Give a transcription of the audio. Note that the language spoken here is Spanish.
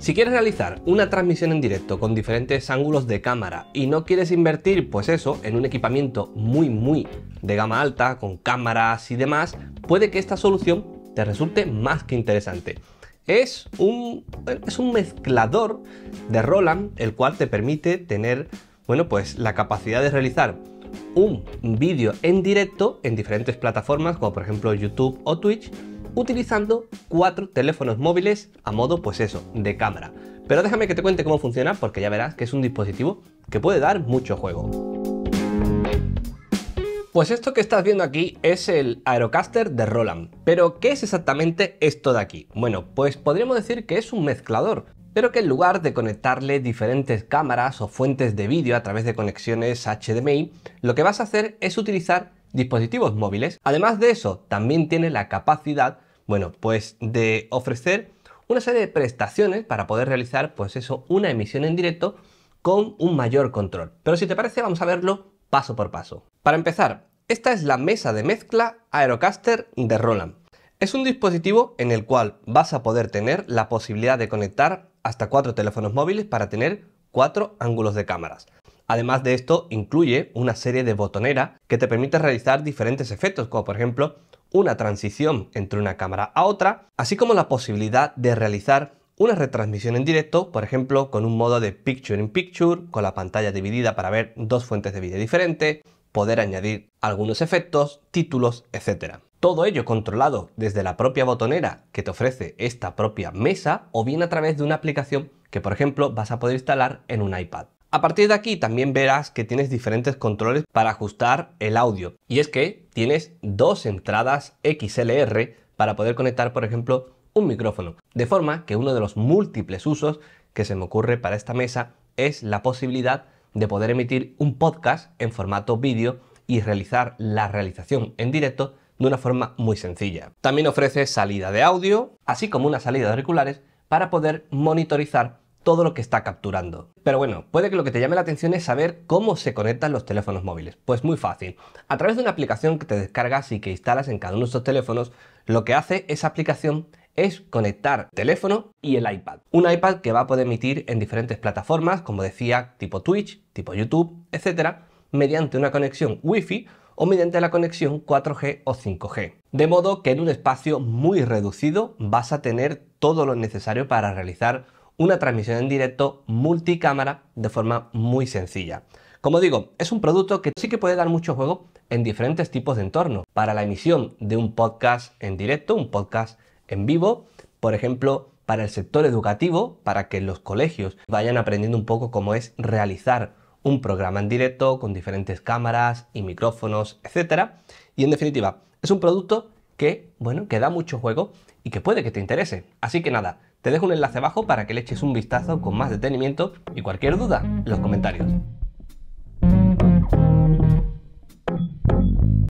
Si quieres realizar una transmisión en directo con diferentes ángulos de cámara y no quieres invertir, pues eso, en un equipamiento muy, muy de gama alta, con cámaras y demás, puede que esta solución te resulte más que interesante. Es un, es un mezclador de Roland, el cual te permite tener, bueno, pues la capacidad de realizar un vídeo en directo en diferentes plataformas, como por ejemplo YouTube o Twitch, utilizando cuatro teléfonos móviles a modo pues eso, de cámara. Pero déjame que te cuente cómo funciona porque ya verás que es un dispositivo que puede dar mucho juego. Pues esto que estás viendo aquí es el Aerocaster de Roland. Pero, ¿qué es exactamente esto de aquí? Bueno, pues podríamos decir que es un mezclador, pero que en lugar de conectarle diferentes cámaras o fuentes de vídeo a través de conexiones HDMI, lo que vas a hacer es utilizar dispositivos móviles. Además de eso, también tiene la capacidad, bueno, pues de ofrecer una serie de prestaciones para poder realizar, pues eso, una emisión en directo con un mayor control. Pero si te parece, vamos a verlo paso por paso. Para empezar, esta es la mesa de mezcla Aerocaster de Roland. Es un dispositivo en el cual vas a poder tener la posibilidad de conectar hasta cuatro teléfonos móviles para tener cuatro ángulos de cámaras. Además de esto, incluye una serie de botonera que te permite realizar diferentes efectos, como por ejemplo una transición entre una cámara a otra, así como la posibilidad de realizar una retransmisión en directo, por ejemplo, con un modo de Picture in Picture, con la pantalla dividida para ver dos fuentes de vídeo diferentes, poder añadir algunos efectos, títulos, etc. Todo ello controlado desde la propia botonera que te ofrece esta propia mesa o bien a través de una aplicación que, por ejemplo, vas a poder instalar en un iPad. A partir de aquí también verás que tienes diferentes controles para ajustar el audio. Y es que tienes dos entradas XLR para poder conectar, por ejemplo, un micrófono. De forma que uno de los múltiples usos que se me ocurre para esta mesa es la posibilidad de poder emitir un podcast en formato vídeo y realizar la realización en directo de una forma muy sencilla. También ofrece salida de audio, así como una salida de auriculares para poder monitorizar todo lo que está capturando. Pero bueno, puede que lo que te llame la atención es saber cómo se conectan los teléfonos móviles. Pues muy fácil. A través de una aplicación que te descargas y que instalas en cada uno de estos teléfonos, lo que hace esa aplicación es conectar teléfono y el iPad. Un iPad que va a poder emitir en diferentes plataformas, como decía, tipo Twitch, tipo YouTube, etcétera, mediante una conexión Wi-Fi o mediante la conexión 4G o 5G. De modo que en un espacio muy reducido vas a tener todo lo necesario para realizar una transmisión en directo multicámara de forma muy sencilla. Como digo, es un producto que sí que puede dar mucho juego en diferentes tipos de entornos. Para la emisión de un podcast en directo, un podcast en vivo, por ejemplo, para el sector educativo, para que los colegios vayan aprendiendo un poco cómo es realizar un programa en directo con diferentes cámaras y micrófonos, etc. Y en definitiva, es un producto que, bueno, que da mucho juego y que puede que te interese. Así que nada, te dejo un enlace abajo para que le eches un vistazo con más detenimiento y cualquier duda en los comentarios.